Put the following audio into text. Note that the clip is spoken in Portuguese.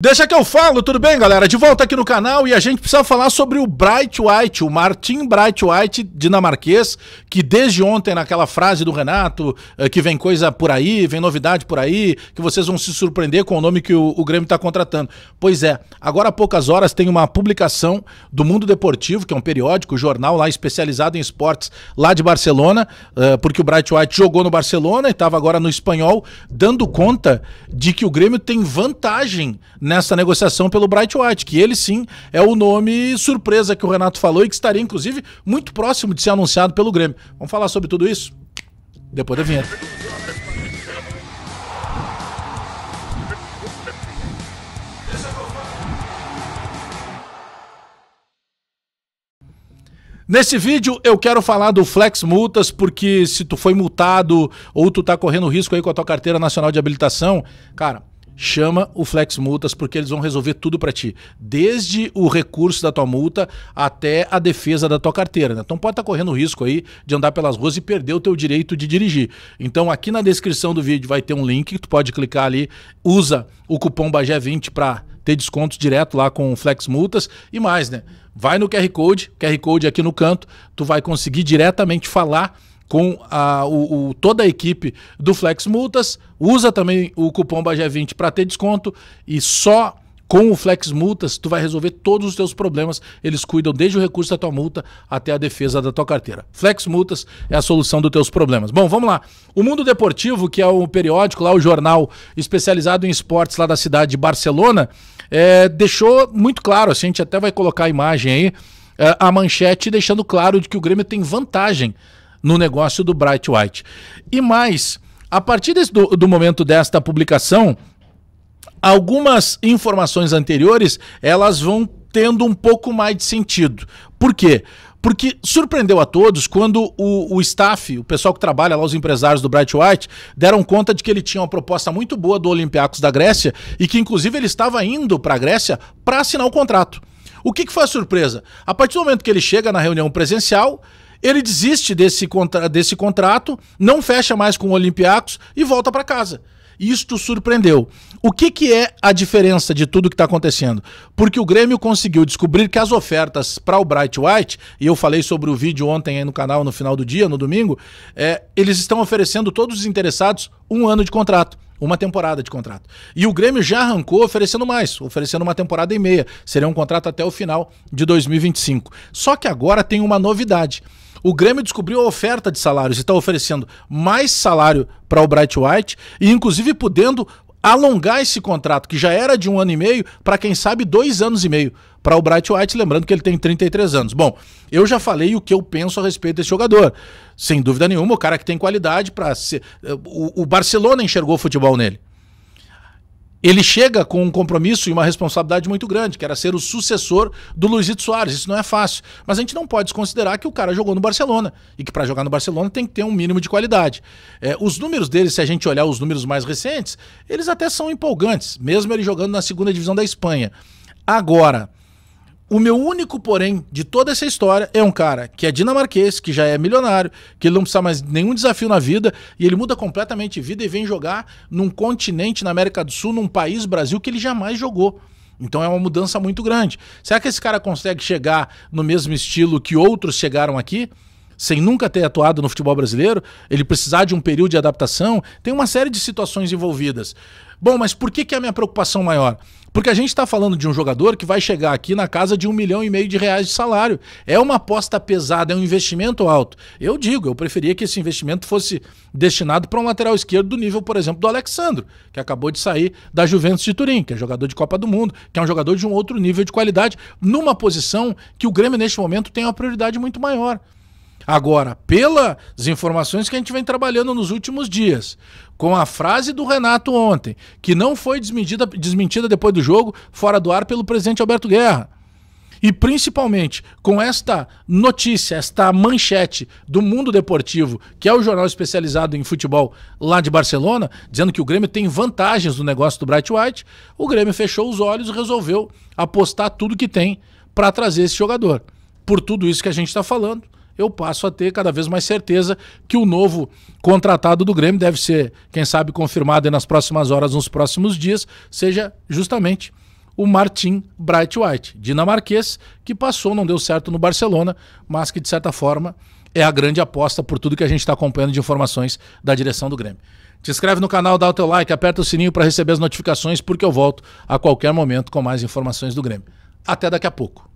Deixa que eu falo, tudo bem, galera? De volta aqui no canal e a gente precisa falar sobre o Bright White, o Martin Bright White dinamarquês, que desde ontem, naquela frase do Renato, eh, que vem coisa por aí, vem novidade por aí, que vocês vão se surpreender com o nome que o, o Grêmio está contratando. Pois é, agora há poucas horas tem uma publicação do Mundo Deportivo, que é um periódico, um jornal lá especializado em esportes lá de Barcelona, eh, porque o Bright White jogou no Barcelona e estava agora no espanhol, dando conta de que o Grêmio tem vantagem nessa negociação pelo Bright White, que ele sim é o nome surpresa que o Renato falou e que estaria, inclusive, muito próximo de ser anunciado pelo Grêmio. Vamos falar sobre tudo isso depois da vinheta. Nesse vídeo eu quero falar do Flex Multas, porque se tu foi multado ou tu tá correndo risco aí com a tua carteira nacional de habilitação, cara, chama o Flex Multas porque eles vão resolver tudo para ti, desde o recurso da tua multa até a defesa da tua carteira. Né? Então pode estar tá correndo o risco aí de andar pelas ruas e perder o teu direito de dirigir. Então aqui na descrição do vídeo vai ter um link que tu pode clicar ali, usa o cupom Bagé20 para ter descontos direto lá com o Flex Multas e mais, né? Vai no QR Code, QR Code aqui no canto, tu vai conseguir diretamente falar com a, o, o, toda a equipe do Flex Multas. Usa também o cupom Bagé20 para ter desconto e só com o Flex Multas tu vai resolver todos os teus problemas. Eles cuidam desde o recurso da tua multa até a defesa da tua carteira. Flex Multas é a solução dos teus problemas. Bom, vamos lá. O Mundo Deportivo, que é o periódico lá, o jornal especializado em esportes lá da cidade de Barcelona, é, deixou muito claro, assim, a gente até vai colocar a imagem aí, é, a manchete deixando claro de que o Grêmio tem vantagem no negócio do Bright White. E mais, a partir desse, do, do momento desta publicação, algumas informações anteriores elas vão tendo um pouco mais de sentido. Por quê? Porque surpreendeu a todos quando o, o, staff, o pessoal que trabalha lá, os empresários do Bright White, deram conta de que ele tinha uma proposta muito boa do Olympiacos da Grécia e que, inclusive, ele estava indo para a Grécia para assinar o contrato. O que, que foi a surpresa? A partir do momento que ele chega na reunião presencial, ele desiste desse, contra desse contrato, não fecha mais com o Olympiacos e volta para casa. Isto surpreendeu. O que, que é a diferença de tudo que está acontecendo? Porque o Grêmio conseguiu descobrir que as ofertas para o Bright White, e eu falei sobre o vídeo ontem aí no canal, no final do dia, no domingo, é, eles estão oferecendo todos os interessados um ano de contrato. Uma temporada de contrato. E o Grêmio já arrancou oferecendo mais, oferecendo uma temporada e meia. Seria um contrato até o final de 2025. Só que agora tem uma novidade. O Grêmio descobriu a oferta de salários e está oferecendo mais salário para o Bright White e, inclusive, podendo alongar esse contrato, que já era de um ano e meio, para quem sabe dois anos e meio, para o Bright White, lembrando que ele tem 33 anos. Bom, eu já falei o que eu penso a respeito desse jogador. Sem dúvida nenhuma, o cara que tem qualidade para ser. Eh, o, o Barcelona enxergou futebol nele ele chega com um compromisso e uma responsabilidade muito grande, que era ser o sucessor do Luizito Soares. Isso não é fácil. Mas a gente não pode desconsiderar que o cara jogou no Barcelona e que para jogar no Barcelona tem que ter um mínimo de qualidade. É, os números dele, se a gente olhar os números mais recentes, eles até são empolgantes, mesmo ele jogando na segunda divisão da Espanha. Agora, o meu único porém de toda essa história é um cara que é dinamarquês, que já é milionário, que ele não precisa mais nenhum desafio na vida e ele muda completamente de vida e vem jogar num continente na América do Sul, num país, Brasil, que ele jamais jogou. Então é uma mudança muito grande. Será que esse cara consegue chegar no mesmo estilo que outros chegaram aqui? sem nunca ter atuado no futebol brasileiro, ele precisar de um período de adaptação, tem uma série de situações envolvidas. Bom, mas por que, que é a minha preocupação maior? Porque a gente está falando de um jogador que vai chegar aqui na casa de um milhão e meio de reais de salário. É uma aposta pesada, é um investimento alto. Eu digo, eu preferia que esse investimento fosse destinado para um lateral esquerdo do nível, por exemplo, do Alexandro, que acabou de sair da Juventus de Turim, que é jogador de Copa do Mundo, que é um jogador de um outro nível de qualidade, numa posição que o Grêmio, neste momento, tem uma prioridade muito maior. Agora, pelas informações que a gente vem trabalhando nos últimos dias, com a frase do Renato ontem, que não foi desmentida, desmentida depois do jogo, fora do ar pelo presidente Alberto Guerra. E principalmente com esta notícia, esta manchete do Mundo Deportivo, que é o jornal especializado em futebol lá de Barcelona, dizendo que o Grêmio tem vantagens no negócio do Bright White, o Grêmio fechou os olhos e resolveu apostar tudo que tem para trazer esse jogador. Por tudo isso que a gente está falando, eu passo a ter cada vez mais certeza que o novo contratado do Grêmio deve ser, quem sabe, confirmado nas próximas horas, nos próximos dias, seja justamente o Martin Bright White, dinamarquês, que passou, não deu certo no Barcelona, mas que de certa forma é a grande aposta por tudo que a gente está acompanhando de informações da direção do Grêmio. Te inscreve no canal, dá o teu like, aperta o sininho para receber as notificações, porque eu volto a qualquer momento com mais informações do Grêmio. Até daqui a pouco.